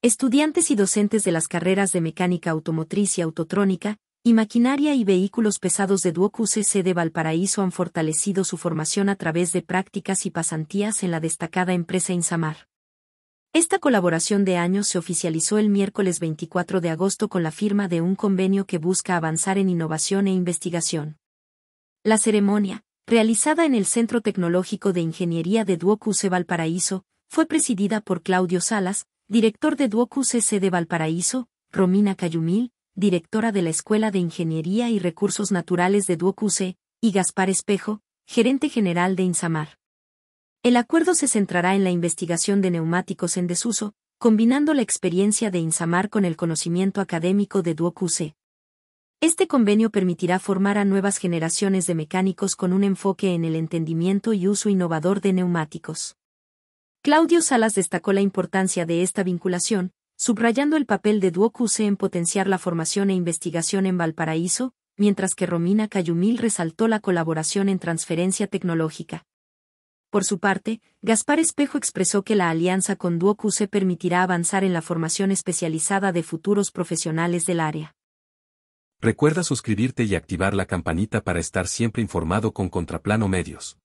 Estudiantes y docentes de las carreras de Mecánica Automotriz y Autotrónica, y Maquinaria y Vehículos Pesados de Duoc UCC de Valparaíso han fortalecido su formación a través de prácticas y pasantías en la destacada empresa Insamar. Esta colaboración de años se oficializó el miércoles 24 de agosto con la firma de un convenio que busca avanzar en innovación e investigación. La ceremonia, realizada en el Centro Tecnológico de Ingeniería de Duoc UC Valparaíso, fue presidida por Claudio Salas, director de Duocuse C. de Valparaíso, Romina Cayumil, directora de la Escuela de Ingeniería y Recursos Naturales de Duocuse, y Gaspar Espejo, gerente general de Insamar. El acuerdo se centrará en la investigación de neumáticos en desuso, combinando la experiencia de Insamar con el conocimiento académico de Duocuse. Este convenio permitirá formar a nuevas generaciones de mecánicos con un enfoque en el entendimiento y uso innovador de neumáticos. Claudio Salas destacó la importancia de esta vinculación, subrayando el papel de Duocuse en potenciar la formación e investigación en Valparaíso, mientras que Romina Cayumil resaltó la colaboración en transferencia tecnológica. Por su parte, Gaspar Espejo expresó que la alianza con Duocuse permitirá avanzar en la formación especializada de futuros profesionales del área. Recuerda suscribirte y activar la campanita para estar siempre informado con Contraplano Medios.